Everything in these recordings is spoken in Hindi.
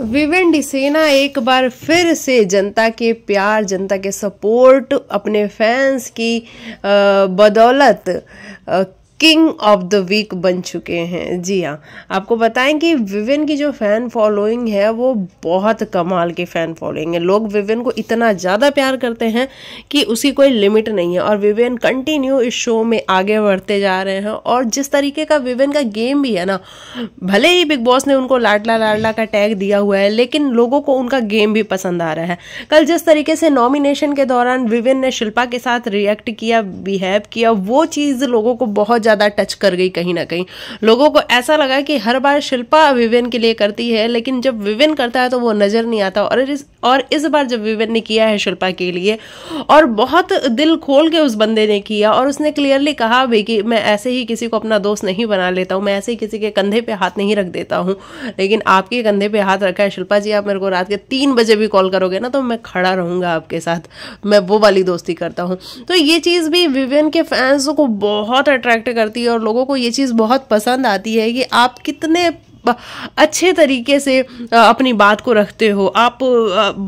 विवेन डिसेना एक बार फिर से जनता के प्यार जनता के सपोर्ट अपने फैंस की बदौलत किंग ऑफ द वीक बन चुके हैं जी हाँ आपको बताएं कि विविन की जो फ़ैन फॉलोइंग है वो बहुत कमाल की फ़ैन फॉलोइंग है लोग विविन को इतना ज़्यादा प्यार करते हैं कि उसकी कोई लिमिट नहीं है और विविन कंटिन्यू इस शो में आगे बढ़ते जा रहे हैं और जिस तरीके का विविन का गेम भी है ना भले ही बिग बॉस ने उनको लाडला लाडला का टैग दिया हुआ है लेकिन लोगों को उनका गेम भी पसंद आ रहा है कल जिस तरीके से नॉमिनेशन के दौरान विविन ने शिल्पा के साथ रिएक्ट किया बिहेव किया वो चीज़ लोगों को बहुत ज़्यादा टच कर गई कहीं ना कहीं लोगों को ऐसा लगा कि हर बार शिल्पा विवेन के लिए करती है लेकिन जब विवेन करता है तो वो नज़र नहीं आता और इस और इस बार जब विवेन ने किया है शिल्पा के लिए और बहुत दिल खोल के उस बंदे ने किया और उसने क्लियरली कहा भी कि मैं ऐसे ही किसी को अपना दोस्त नहीं बना लेता हूँ मैं ऐसे ही किसी के कंधे पे हाथ नहीं रख देता हूँ लेकिन आपके कंधे पे हाथ रखा है शिल्पा जी आप मेरे को रात के तीन बजे भी कॉल करोगे ना तो मैं खड़ा रहूँगा आपके साथ मैं वो वाली दोस्ती करता हूँ तो ये चीज़ भी विवेन के फैंस को बहुत अट्रैक्ट करती है और लोगों को ये चीज़ बहुत पसंद आती है कि आप कितने अच्छे तरीके से अपनी बात को रखते हो आप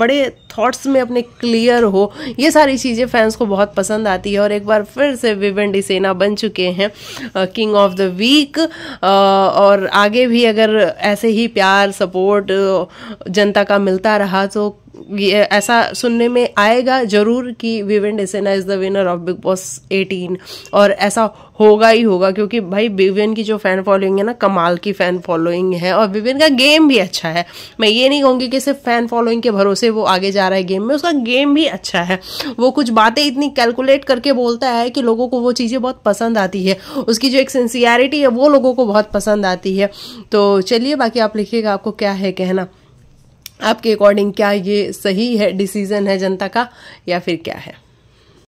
बड़े थॉट्स में अपने क्लियर हो ये सारी चीज़ें फैंस को बहुत पसंद आती है और एक बार फिर से विवेन डिसेना बन चुके हैं किंग ऑफ द वीक और आगे भी अगर ऐसे ही प्यार सपोर्ट जनता का मिलता रहा तो ये ऐसा सुनने में आएगा जरूर कि Vivian Dsena is the winner of Bigg Boss 18 और ऐसा होगा ही होगा क्योंकि भाई विवेन की जो फैन फॉलोइंग है ना कमाल की फैन फॉलोइंग है और विवेन का गेम भी अच्छा है मैं ये नहीं कहूँगी कि सिर्फ फैन फॉलोइंग के भरोसे वो आगे जा रहा है गेम में उसका गेम भी अच्छा है वो कुछ बातें इतनी कैलकुलेट करके बोलता है कि लोगों को वो चीज़ें बहुत पसंद आती है उसकी जो एक सिंसियरिटी है वो लोगों को बहुत पसंद आती है तो चलिए बाकी आप लिखिएगा आपको क्या है कहना आपके अकॉर्डिंग क्या ये सही है डिसीजन है जनता का या फिर क्या है